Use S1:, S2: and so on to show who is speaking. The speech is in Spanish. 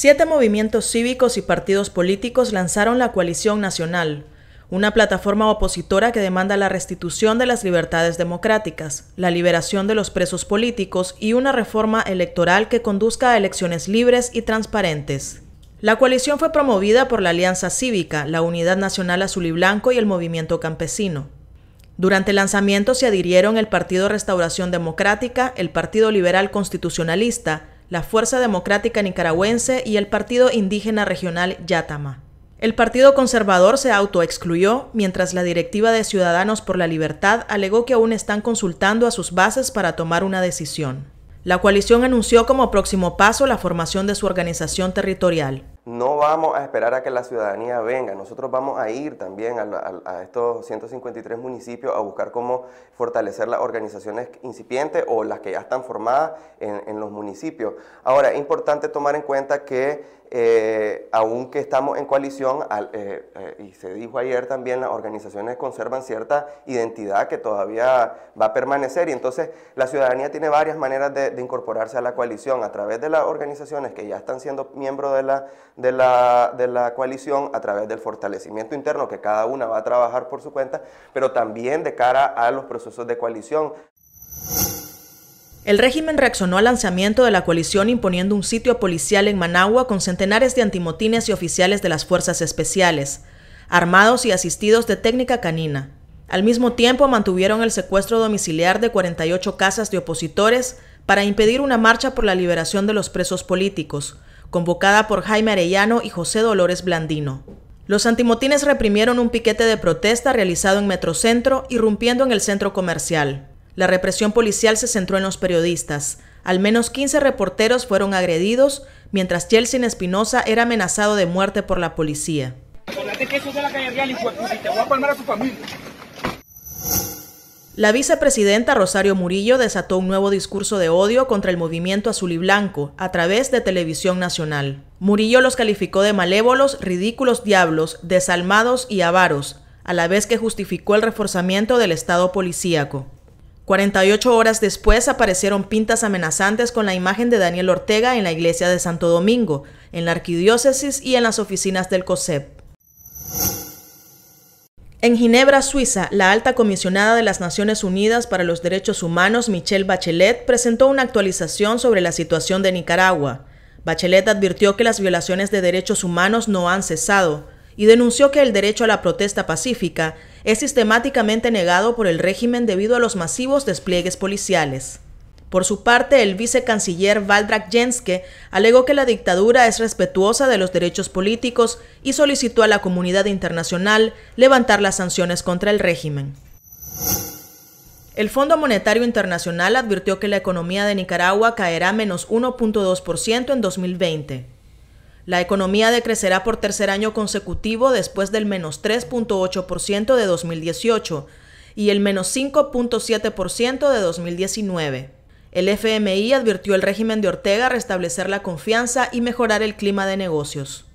S1: Siete movimientos cívicos y partidos políticos lanzaron la Coalición Nacional, una plataforma opositora que demanda la restitución de las libertades democráticas, la liberación de los presos políticos y una reforma electoral que conduzca a elecciones libres y transparentes. La coalición fue promovida por la Alianza Cívica, la Unidad Nacional Azul y Blanco y el Movimiento Campesino. Durante el lanzamiento se adhirieron el Partido Restauración Democrática, el Partido Liberal Constitucionalista, la Fuerza Democrática Nicaragüense y el Partido Indígena Regional Yatama. El Partido Conservador se autoexcluyó, mientras la directiva de Ciudadanos por la Libertad alegó que aún están consultando a sus bases para tomar una decisión. La coalición anunció como próximo paso la formación de su organización territorial
S2: no vamos a esperar a que la ciudadanía venga, nosotros vamos a ir también a, estos 153 municipios a buscar cómo fortalecer las organizaciones incipientes o las que ya están formadas en, en los municipios. Ahora, es importante tomar en cuenta que eh, aunque estamos en coalición, eh, eh, y se dijo ayer también, las organizaciones conservan cierta identidad que todavía va a permanecer, y entonces la ciudadanía tiene varias maneras de, incorporarse a la coalición, a través de las organizaciones que ya están siendo miembros de la, de, la, de la coalición, a través del fortalecimiento interno que cada una va a trabajar por su cuenta, pero también de cara a los procesos de coalición.
S1: El régimen reaccionó al lanzamiento de la coalición imponiendo un sitio policial en Managua con centenares de antimotines y oficiales de las fuerzas especiales, armados y asistidos de técnica canina. Al mismo tiempo mantuvieron el secuestro domiciliar de 48 casas de opositores para impedir una marcha por la liberación de los presos políticos, convocada por Jaime Arellano y José Dolores Blandino. Los antimotines reprimieron un piquete de protesta realizado en Metrocentro, irrumpiendo en el centro comercial. La represión policial se centró en los periodistas. Al menos 15 reporteros fueron agredidos, mientras Chelsea Espinosa era amenazado de muerte por la policía. La vicepresidenta Rosario Murillo desató un nuevo discurso de odio contra el movimiento azul y blanco a través de televisión nacional. Murillo los calificó de malévolos, ridículos diablos, desalmados y avaros, a la vez que justificó el reforzamiento del Estado policíaco. 48 horas después aparecieron pintas amenazantes con la imagen de Daniel Ortega en la iglesia de Santo Domingo, en la arquidiócesis y en las oficinas del COSEP. En Ginebra, Suiza, la alta comisionada de las Naciones Unidas para los Derechos Humanos, Michelle Bachelet, presentó una actualización sobre la situación de Nicaragua. Bachelet advirtió que las violaciones de derechos humanos no han cesado, y denunció que el derecho a la protesta pacífica es sistemáticamente negado por el régimen debido a los masivos despliegues policiales. Por su parte, el vicecanciller Valdrak Jenske alegó que la dictadura es respetuosa de los derechos políticos y solicitó a la comunidad internacional levantar las sanciones contra el régimen. El Fondo Monetario Internacional advirtió que la economía de Nicaragua caerá menos 1.2% en 2020. La economía decrecerá por tercer año consecutivo después del menos 3.8% de 2018 y el menos 5.7% de 2019. El FMI advirtió al régimen de Ortega restablecer la confianza y mejorar el clima de negocios.